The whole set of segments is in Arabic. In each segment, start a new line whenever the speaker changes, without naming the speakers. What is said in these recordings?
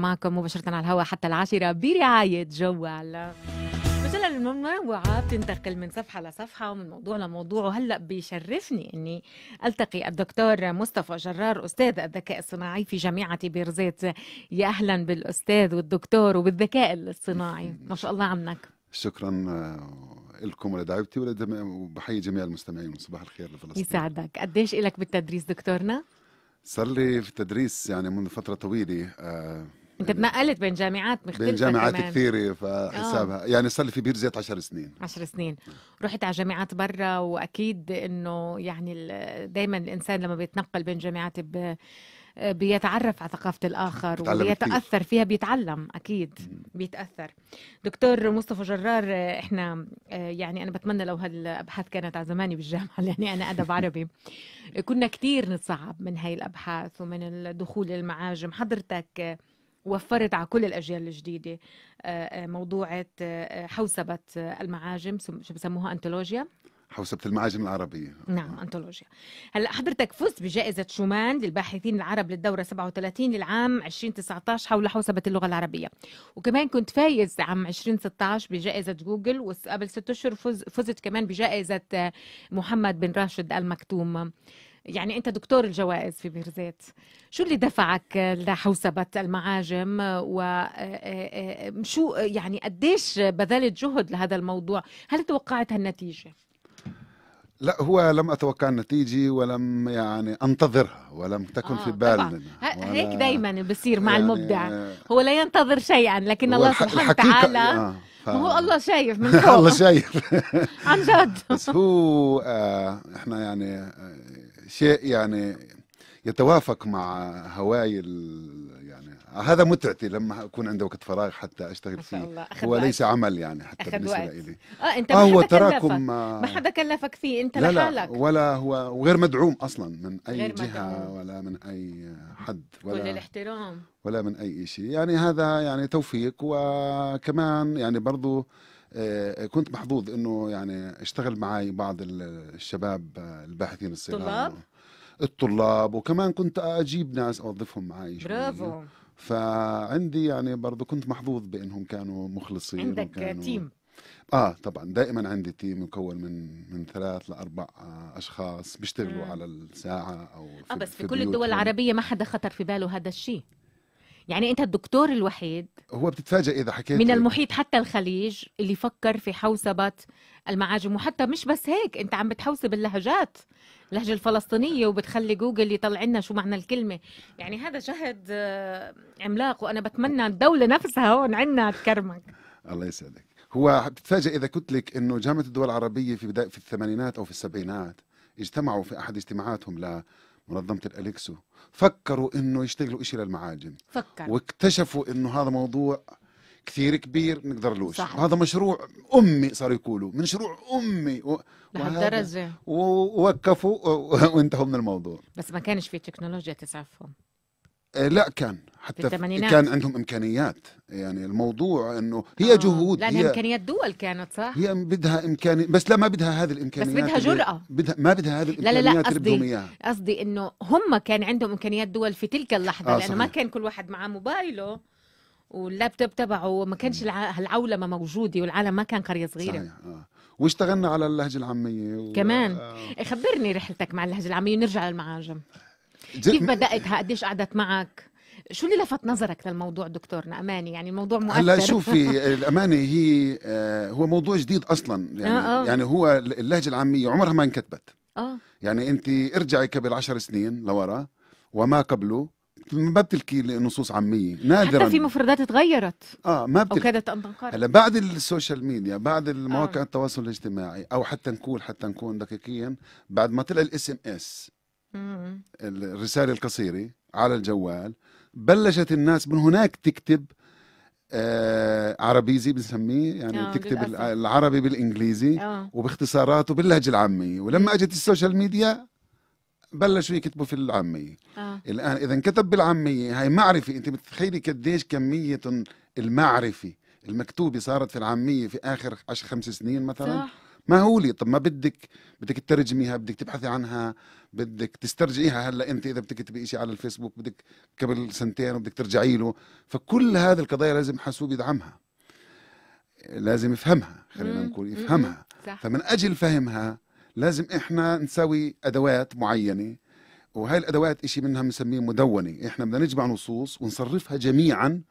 معكم مباشرة على الهواء حتى العاشرة برعاية جوال مجلة المنوعة بتنتقل من صفحة لصفحة ومن موضوع لموضوع وهلأ بيشرفني أني ألتقي الدكتور مصطفى جرار أستاذ الذكاء الصناعي في جامعة بيرزيت يا أهلا بالأستاذ والدكتور وبالذكاء الصناعي ما شاء الله عنك
شكرا آه، لكم ولدعوتي وبحيي جميع المستمعين صباح الخير لفلسطين
يسعدك قديش إلك بالتدريس دكتورنا؟
صار لي في التدريس يعني منذ فترة طويلة آه
انت تنقلت بين جامعات مختلفه بين جامعات كثيره
إيه، فحسابها آه. أوه. يعني صار لي في بير زيت 10 سنين
10 سنين نعم. رحت على جامعات برا واكيد انه يعني دائما الانسان لما بيتنقل بين جامعات ب... بيتعرف على ثقافة الآخر وبيتأثر فيها بيتعلم أكيد بيتأثر دكتور مصطفى جرار إحنا يعني أنا بتمنى لو هالأبحاث كانت على زماني بالجامعة لأني أنا أدب عربي كنا كتير نتصعب من هاي الأبحاث ومن الدخول للمعاجم حضرتك وفرت على كل الاجيال الجديده آه، آه، موضوعه آه، حوسبه المعاجم شو بسموها انتولوجيا
حوسبة المعاجم العربية
نعم أنتولوجيا هلا حضرتك فزت بجائزة شومان للباحثين العرب للدورة 37 للعام 2019 حول حوسبة اللغة العربية وكمان كنت فايز عام 2016 بجائزة جوجل وقبل ست أشهر فزت كمان بجائزة محمد بن راشد المكتوم يعني انت دكتور الجوائز في بيرزيت شو اللي دفعك لحوسبه المعاجم وشو آه، آه، آه، يعني قديش بذلت جهد لهذا الموضوع هل توقعت هالنتيجه
لا هو لم اتوقع النتيجه ولم يعني انتظرها ولم تكن آه في بالنا هيك دائما
بصير مع يعني المبدع هو لا ينتظر شيئا لكن الله سبحانه وتعالى ما هو الله شايف من فوق الله
شايف عن جد بس هو آه احنا يعني شيء يعني يتوافق مع هواي يعني هذا متعتي لما اكون عندي وقت فراغ حتى اشتغل فيه الله. هو ليس عمل يعني حتى بالنسبه لي
اه انت آه، ما هو تراكم
ما آه، حدا
كلفك فيه انت لا لحالك لا
ولا هو وغير مدعوم اصلا من اي جهه مدعوم. ولا من اي حد ولا كل
الاحترام
ولا من اي شيء يعني هذا يعني توفيق وكمان يعني برضه آه، كنت محظوظ انه يعني اشتغل معي بعض الشباب آه، الباحثين الصغار الطلاب الطلاب وكمان كنت اجيب ناس اوظفهم معي برافو فعندي يعني برضو كنت محظوظ بانهم كانوا مخلصين عندك وكانوا تيم اه طبعا دائما عندي تيم مكون من من ثلاث لاربع آه، اشخاص بيشتغلوا على الساعه او في اه بس في, في كل الدول العربيه
ما حدا خطر في باله هذا الشيء يعني انت الدكتور الوحيد
هو بتتفاجئ اذا حكيت من إيه؟ المحيط
حتى الخليج اللي فكر في حوسبه المعاجم وحتى مش بس هيك انت عم بتحوسب اللهجات اللهجه الفلسطينيه وبتخلي جوجل يطلع لنا شو معنى الكلمه يعني هذا جهد آه، عملاق وانا بتمنى الدوله نفسها هون عندنا تكرمك
الله يسعدك هو بتتفاجئ اذا قلت لك انه جامعه الدول العربيه في بدايه في الثمانينات او في السبعينات اجتمعوا في احد اجتماعاتهم ل منظمه الاليكسو فكروا انه يشتغلوا شيء للمعاجم فكر واكتشفوا انه هذا موضوع كثير كبير نقدرلوش صح. وهذا مشروع امي صاروا يقولوا مشروع امي و... لهالدرجه ووقفوا وانتهوا من الموضوع
بس ما كانش في تكنولوجيا تسعفهم
آه، لا كان حتى في الثمانينات. كان عندهم امكانيات يعني الموضوع انه هي آه. جهود لانها هي امكانيات
دول كانت صح
هي بدها امكاني بس لا ما بدها هذه الامكانيات بس بدها جرأة بدها ما بدها هذه الامكانيات لا لا لا قصدي
قصدي انه هم كان عندهم امكانيات دول في تلك اللحظه آه لانه ما كان كل واحد معاه موبايله واللابتوب تبعه ما كانش العولمه موجوده والعالم ما كان قريه صغيره صحيح.
آه. واشتغلنا على اللهجه العاميه و... كمان آه.
إيه، خبرني رحلتك مع اللهجه العاميه ونرجع للمعاجم كيف بدأتها قديش قعدت معك شو اللي لفت نظرك للموضوع دكتور نعماني يعني الموضوع مؤثر هلا شوفي
الامانه هي آه، هو موضوع جديد اصلا يعني, آه آه. يعني هو اللهجه العاميه عمرها ما انكتبت آه. يعني انت ارجعي قبل عشر سنين لورا وما قبله ما بتلكي نصوص عاميه نادرا حتى في
مفردات تغيرت اه ما بتلكي وكادت ان تنقرض هلا بعد
السوشيال ميديا بعد آه. مواقع آه. التواصل الاجتماعي او حتى نقول حتى نكون دقيقين بعد ما طلع الاس ام اس الرسالة القصيرة على الجوال بلشت الناس من هناك تكتب آه عربيزي بنسميه يعني أوه تكتب بالأسف. العربي بالانجليزي آه. وباختصاراته باللهجه العاميه ولما اجت السوشيال ميديا بلشوا يكتبوا في العاميه آه. الان اذا كتب بالعاميه هاي معرفه انت بتتخيلي قديش كميه المعرفه المكتوبه صارت في العاميه في اخر 10 خمس سنين مثلا صح. مهوله طب ما بدك بدك تترجميها بدك تبحثي عنها بدك تسترجعيها هلا انت اذا بتكتبي شيء على الفيسبوك بدك قبل سنتين وبدك ترجعي له فكل هذه القضايا لازم حاسوب يدعمها لازم يفهمها خلينا نقول يفهمها فمن اجل فهمها لازم احنا نسوي ادوات معينه وهي الادوات شيء منها بنسميه مدونه احنا بدنا نجمع نصوص ونصرفها جميعا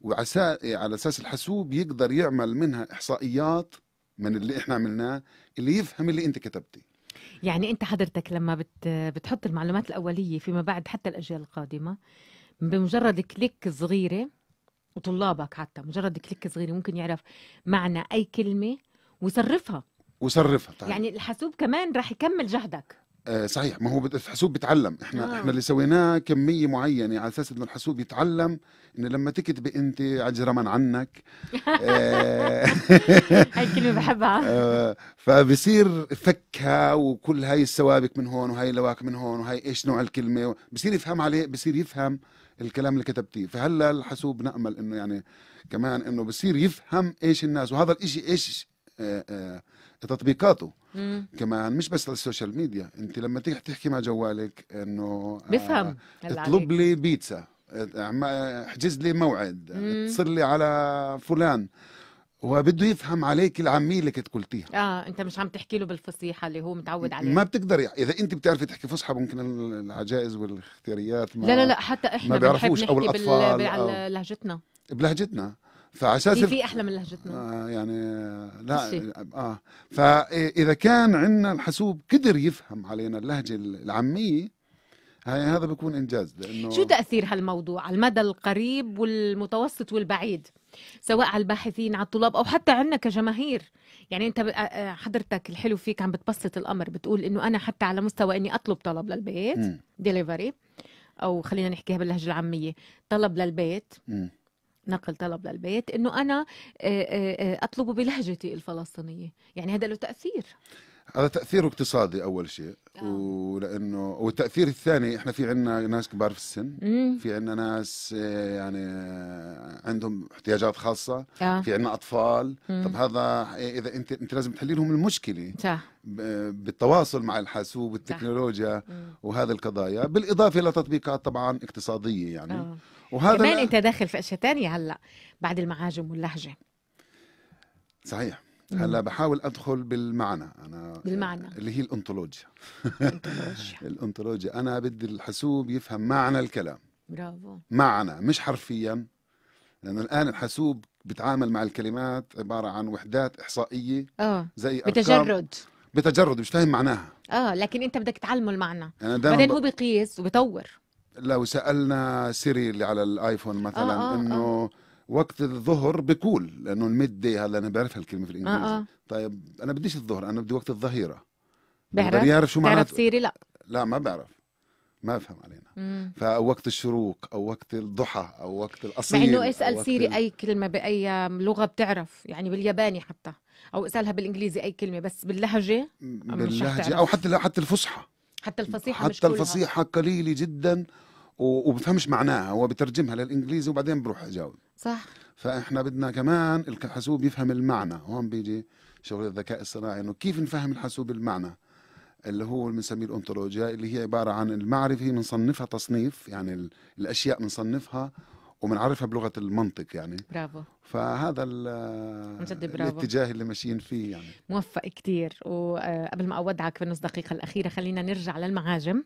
وعسى على اساس الحاسوب يقدر يعمل منها احصائيات من اللي احنا عملناه اللي يفهم اللي انت كتبتي
يعني انت حضرتك لما بت بتحط المعلومات الاوليه فيما بعد حتى الاجيال القادمه بمجرد كليك صغيره وطلابك حتى مجرد كليك صغيره ممكن يعرف معنى اي كلمه ويصرفها
وصرفها طيب. يعني
الحاسوب كمان راح يكمل جهدك
آه، صحيح ما هو الحاسوب بيتعلم احنا آه. احنا اللي سويناه كميه معينه على اساس انه الحاسوب يتعلم انه لما تكتب انت عجرما عنك
آه. هاي الكلمه بحبها
آه، فبصير فكها وكل هاي السوابق من هون وهاي اللواك من هون وهاي ايش نوع الكلمه بصير يفهم عليه بصير يفهم الكلام اللي كتبتيه فهلا الحاسوب نامل انه يعني كمان انه بصير يفهم ايش الناس وهذا الاشي ايش آآ آآ تطبيقاته مم. كمان مش بس للسوشيال ميديا انت لما تيجي تحكي مع جوالك انه آه، بفهم آه اطلب لي بيتزا احجز لي موعد اتصل لي على فلان وبده يفهم عليك العاميه اللي كنت قلتيها
اه انت مش عم تحكي له بالفصيحه اللي هو متعود عليها ما
بتقدري اذا انت بتعرفي تحكي فصحى ممكن العجائز والاختياريات ما لا لا لا حتى احنا ما بيعرفوش او الاطفال بال... بال... أو... لهجتنا بلهجتنا اساس في
احلى من لهجتنا
آه يعني لا الشيء. اه فاذا كان عندنا الحاسوب قدر يفهم علينا اللهجه العاميه هاي هذا بيكون انجاز لانه شو
تاثير هالموضوع على المدى القريب والمتوسط والبعيد سواء على الباحثين على الطلاب او حتى عندنا كجماهير يعني انت آه، آه، حضرتك الحلو فيك عم بتبسط الامر بتقول انه انا حتى على مستوى اني اطلب طلب للبيت ديليفري او خلينا نحكيها باللهجه العاميه طلب للبيت م. نقل طلب للبيت انه انا اطلبه بلهجتي الفلسطينيه يعني هذا له تاثير
هذا تاثير اقتصادي اول شيء آه. ولانه والتاثير الثاني احنا في عندنا ناس كبار في السن مم. في عندنا ناس يعني عندهم احتياجات خاصه آه. في عندنا اطفال مم. طب هذا اذا انت انت لازم تحلي لهم المشكله صح. بالتواصل مع الحاسوب والتكنولوجيا وهذه القضايا بالاضافه لتطبيقات طبعا اقتصاديه يعني آه. وهذا كمان انت
داخل في اشياء تانية هلا بعد المعاجم واللهجه
صحيح هلا بحاول ادخل بالمعنى انا بالمعنى اللي هي الانطولوجيا الانطولوجيا الانطولوجيا انا بدي الحاسوب يفهم معنى الكلام برافو معنى مش حرفيا لانه الان الحاسوب بتعامل مع الكلمات عباره عن وحدات احصائيه اه زي بتجرد بتجرد مش فاهم معناها
اه لكن انت بدك تعلمه المعنى بعدين هو بقيس وبطور
لو سالنا سيري اللي على الايفون آه، مثلا آه آه انه آه. وقت الظهر بكول لانه الميد داي هلا انا بعرف هالكلمه في الانجليزي آه آه. طيب انا بديش الظهر انا بدي وقت الظهيره بعرف يعني بيعرف شو معناته سيري لا لا ما بعرف ما بفهم علينا مم. فوقت الشروق او وقت الضحى او وقت الاصيل مع انه اسال سيري ال... اي
كلمه باي لغه بتعرف يعني بالياباني حتى او اسالها بالانجليزي اي كلمه بس باللهجه باللهجه او
حتى حتى الفصحى
حتى الفصيحه حتى الفصيحه
قليله جدا وبفهمش معناها هو بترجمها للانجليزي وبعدين بروح اجاوب صح فاحنا بدنا كمان الحاسوب يفهم المعنى هون بيجي شغل الذكاء الصناعي انه كيف نفهم الحاسوب المعنى اللي هو بنسميه الانطولوجيا اللي هي عباره عن المعرفه بنصنفها تصنيف يعني الاشياء بنصنفها وبنعرفها بلغه المنطق يعني برافو فهذا برافو. الاتجاه اللي ماشيين فيه يعني
موفق كثير وقبل ما اودعك بالنص دقيقه الاخيره خلينا نرجع للمعاجم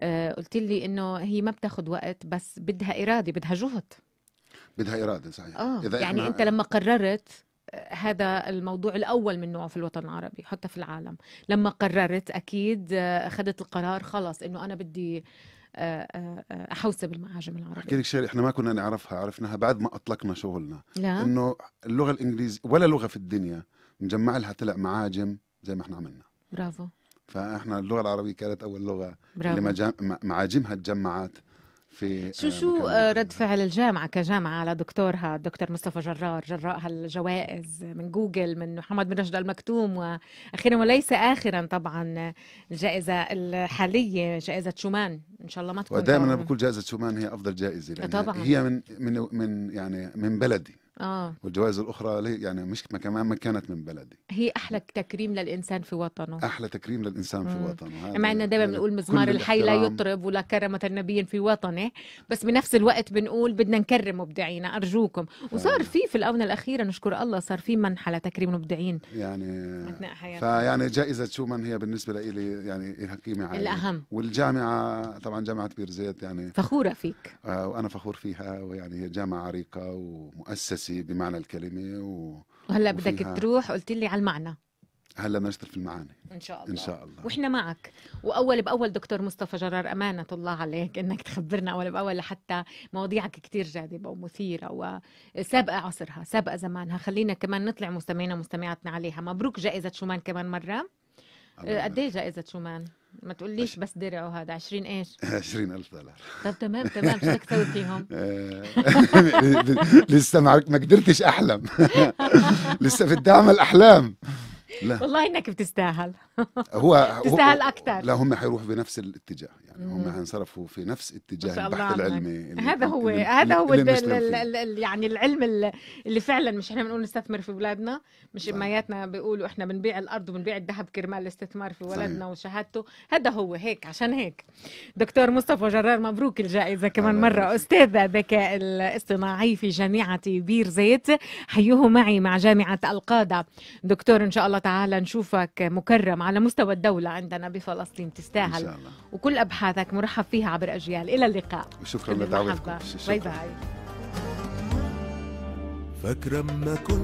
آه، قلت لي انه هي ما بتاخذ وقت بس بدها اراده بدها جهد
بدها اراده صحيح آه. إذا يعني انت لما
قررت آه، هذا الموضوع الأول من نوعه في الوطن العربي حتى في العالم لما قررت أكيد آه، أخذت القرار خلاص أنه أنا بدي أحوسب المعاجم العربية أحكي لك
شيء إحنا ما كنا نعرفها عرفناها بعد ما أطلقنا شغلنا لا. أنه اللغة الإنجليزية ولا لغة في الدنيا نجمع لها طلع معاجم زي ما إحنا عملنا برافو فاحنا اللغه العربيه كانت اول لغه برافو. اللي معاجمها تجمعت في آه، شو شو
آه، رد فعل الجامعه كجامعه على دكتورها الدكتور مصطفى جرار جراء هالجوائز من جوجل من محمد بن رشد المكتوم واخيرا وليس اخرا طبعا الجائزه الحاليه جائزه شومان ان شاء الله ما تكون ودائما انا بقول
جائزه شومان هي افضل جائزه طبعا. هي من من من يعني من بلدي اه والجوائز الاخرى يعني مش كمان ما كانت من بلدي
هي احلى تكريم للانسان في وطنه احلى
تكريم للانسان في وطنه مع ان دائما بنقول مزمار الحي لا يطرب
ولا كرمة النبي في وطنه بس بنفس الوقت بنقول بدنا نكرم مبدعينا ارجوكم وصار آه. في في الاونه الاخيره نشكر الله صار في منحة لتكريم المبدعين
يعني فيعني جائزه شومان هي بالنسبه لي يعني لها قيمه عاليه الاهم والجامعه طبعا جامعه بيرزيت يعني
فخوره فيك
آه وانا فخور فيها ويعني هي جامعه عريقه ومؤسسه سياسيه بمعنى الكلمه و...
وهلا وفيها... بدك تروح قلت لي على المعنى
هلا نشتغل في المعاني ان شاء الله ان شاء
الله واحنا معك واول باول دكتور مصطفى جرار امانه الله عليك انك تخبرنا اول باول لحتى مواضيعك كثير جاذبه ومثيره وسابقه عصرها سابقه زمانها خلينا كمان نطلع مستمعينا ومستمعاتنا عليها مبروك جائزه شومان كمان مره آه، قد ايه جائزه شومان؟ ما تقوليش بس درع وهذا 20 ايش؟
الف دولار
طب تمام تمام شو بدك تسوي فيهم؟ آه،
لسه ما قدرتش احلم لسه بدي اعمل احلام
لا والله انك بتستاهل هو بتستاهل اكثر لا
هم حيروحوا بنفس الاتجاه يعني هم حينصرفوا في نفس اتجاه البحث العلمي هذا هو اللي هذا هو اللي
اللي يعني العلم اللي فعلا مش احنا بنقول نستثمر في اولادنا مش امياتنا بيقولوا احنا بنبيع الارض وبنبيع الذهب كرمال الاستثمار في ولدنا وشهادته هذا هو هيك عشان هيك دكتور مصطفى جرار مبروك الجائزه كمان مره استاذ الذكاء الاصطناعي في جامعه بير زيت حيوه معي مع جامعه القاده دكتور ان شاء الله تعالى نشوفك مكرم على مستوى الدولة عندنا بفلسطين تستاهل إن شاء الله. وكل أبحاثك مرحب فيها عبر أجيال إلى اللقاء وشكرا لدعوتكم باي باي فاكرة ما كنت